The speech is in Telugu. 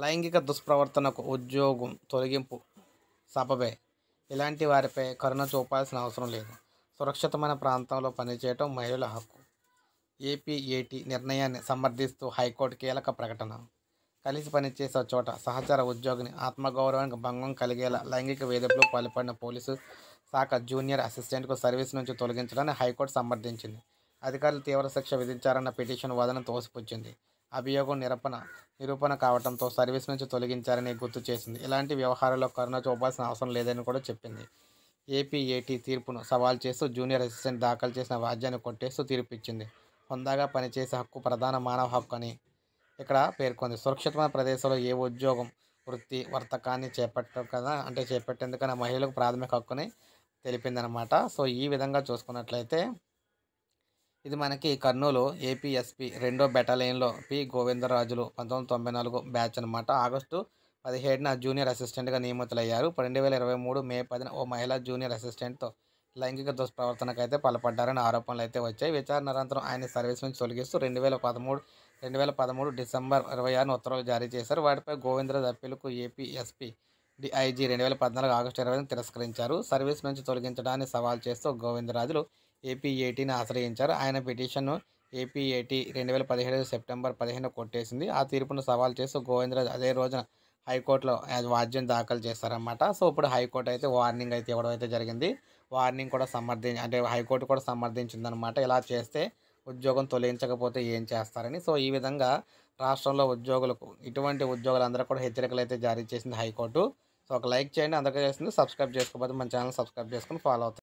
లైంగిక దుష్ప్రవర్తనకు ఉద్యోగం తొలగింపు సబబే ఇలాంటి వారిపై కరుణ చూపాల్సిన అవసరం లేదు సురక్షితమైన ప్రాంతంలో పనిచేయటం మహిళల హక్కు ఏపీఏటి నిర్ణయాన్ని సమర్థిస్తూ హైకోర్టు కీలక ప్రకటన కలిసి పనిచేసే చోట సహచర ఉద్యోగిని ఆత్మగౌరవానికి భంగం కలిగేలా లైంగిక వేధింపులు పాల్పడిన పోలీసు శాఖ జూనియర్ అసిస్టెంట్కు సర్వీస్ నుంచి తొలగించడాన్ని హైకోర్టు సమర్థించింది అధికారులు తీవ్ర శిక్ష విధించారన్న పిటిషన్ వాదన తోసిపుచ్చింది అభియోగం నిరపణ నిరూపణ కావడంతో సర్వీస్ నుంచి తొలగించారని గుర్తు చేసింది ఇలాంటి వ్యవహారాల్లో కరుణ చూపాల్సిన అవసరం లేదని కూడా చెప్పింది ఏపీఏటీ తీర్పును సవాల్ చేస్తూ జూనియర్ అసిస్టెంట్ దాఖలు చేసిన వాద్యాన్ని కొట్టేస్తూ తీర్పు ఇచ్చింది హుందాగా పనిచేసే హక్కు ప్రధాన మానవ హక్కు అని ఇక్కడ పేర్కొంది సురక్షితమైన ప్రదేశంలో ఏ ఉద్యోగం వృత్తి వర్తకాన్ని చేపట్టడం కదా అంటే చేపట్టేందుకన్నా మహిళలకు ప్రాథమిక హక్కుని తెలిపిందనమాట సో ఈ విధంగా చూసుకున్నట్లయితే ఇది మనకి కర్నూలు ఏపీఎస్పి రెండో బెటాలియన్లో పి గోవిందరాజులు పంతొమ్మిది తొంభై నాలుగు బ్యాచ్ అనమాట ఆగస్టు పదిహేడున జూనియర్ అసిస్టెంట్గా నియమితులయ్యారు రెండు వేల ఇరవై మూడు మే పదిన ఓ మహిళా జూనియర్ అసిస్టెంట్తో లైంగిక దుష్ప్రవర్తనకైతే పాల్పడ్డారని ఆరోపణలు అయితే వచ్చాయి విచారణ అనంతరం ఆయన సర్వీస్ నుంచి తొలగిస్తూ రెండు వేల పదమూడు రెండు వేల పదమూడు డిసెంబర్ ఇరవై ఆరున ఉత్తర్వులు జారీ చేశారు వాటిపై గోవిందరాజ్ అప్పీలకు ఏపీఎస్పి డిఐజీ రెండు వేల పద్నాలుగు ఆగస్టు ఇరవై తిరస్కరించారు సర్వీస్ నుంచి తొలగించడాన్ని సవాల్ చేస్తూ గోవిందరాజులు ఏపీఏటీని ఆశ్రయించారు ఆయన పిటిషన్ను ఏపీఏటీ రెండు వేల పదిహేడు సెప్టెంబర్ పదిహేను కొట్టేసింది ఆ తీర్పును సవాల్ చేసి గోవిందరాజ్ అదే రోజున హైకోర్టులో వాద్యం దాఖలు చేస్తారన్నమాట సో ఇప్పుడు హైకోర్టు అయితే వార్నింగ్ అయితే ఇవ్వడం అయితే జరిగింది వార్నింగ్ కూడా సమర్థి అంటే హైకోర్టు కూడా సమర్థించిందనమాట ఇలా చేస్తే ఉద్యోగం తొలగించకపోతే ఏం చేస్తారని సో ఈ విధంగా రాష్ట్రంలో ఉద్యోగులకు ఇటువంటి ఉద్యోగులందరూ కూడా హెచ్చరికలు అయితే జారీ చేసింది హైకోర్టు సో ఒక లైక్ చేయండి అందరికీ చేసింది సబ్స్క్రైబ్ చేసుకోకపోతే మన ఛానల్ సబ్స్క్రైబ్ చేసుకుని ఫాలో అవుతుంది